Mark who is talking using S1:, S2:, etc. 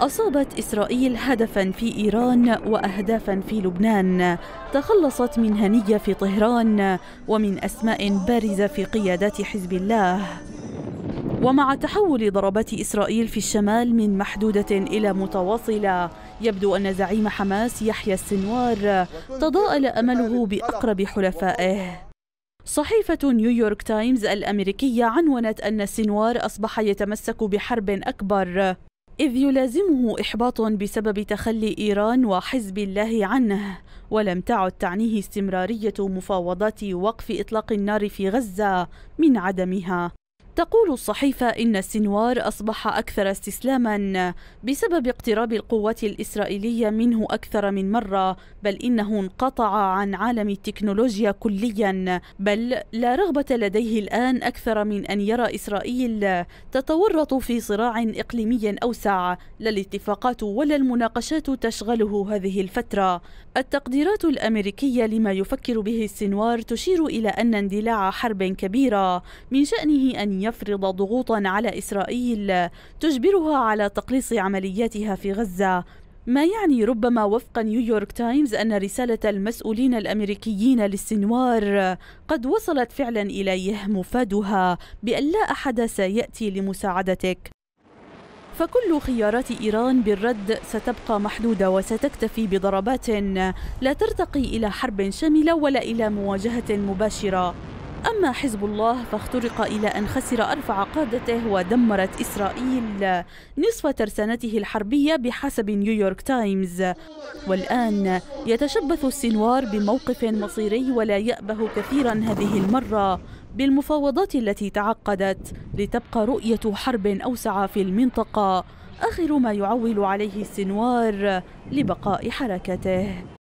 S1: أصابت إسرائيل هدفا في إيران وأهدافا في لبنان تخلصت من هنية في طهران ومن أسماء بارزة في قيادات حزب الله ومع تحول ضربات إسرائيل في الشمال من محدودة إلى متواصلة يبدو أن زعيم حماس يحيى السنوار تضاءل أمله بأقرب حلفائه صحيفة نيويورك تايمز الأمريكية عنونت أن سنوار أصبح يتمسك بحرب أكبر إذ يلازمه إحباط بسبب تخلي إيران وحزب الله عنه ولم تعد تعنيه استمرارية مفاوضات وقف إطلاق النار في غزة من عدمها تقول الصحيفة إن السنوار أصبح أكثر استسلاما بسبب اقتراب القوات الإسرائيلية منه أكثر من مرة بل إنه انقطع عن عالم التكنولوجيا كليا بل لا رغبة لديه الآن أكثر من أن يرى إسرائيل تتورط في صراع إقليمي أوسع لا الاتفاقات ولا المناقشات تشغله هذه الفترة التقديرات الأمريكية لما يفكر به السنوار تشير إلى أن اندلاع حرب كبيرة من شأنه أن يفرض ضغوطا على إسرائيل تجبرها على تقليص عملياتها في غزة ما يعني ربما وفق نيويورك تايمز أن رسالة المسؤولين الأمريكيين للسنوار قد وصلت فعلا إليه مفادها بأن لا أحد سيأتي لمساعدتك فكل خيارات إيران بالرد ستبقى محدودة وستكتفي بضربات لا ترتقي إلى حرب شاملة ولا إلى مواجهة مباشرة أما حزب الله فاخترق إلى أن خسر أرفع قادته ودمرت إسرائيل نصف ترسانته الحربية بحسب نيويورك تايمز والآن يتشبث السنوار بموقف مصيري ولا يأبه كثيرا هذه المرة بالمفاوضات التي تعقدت لتبقى رؤية حرب أوسع في المنطقة آخر ما يعول عليه السنوار لبقاء حركته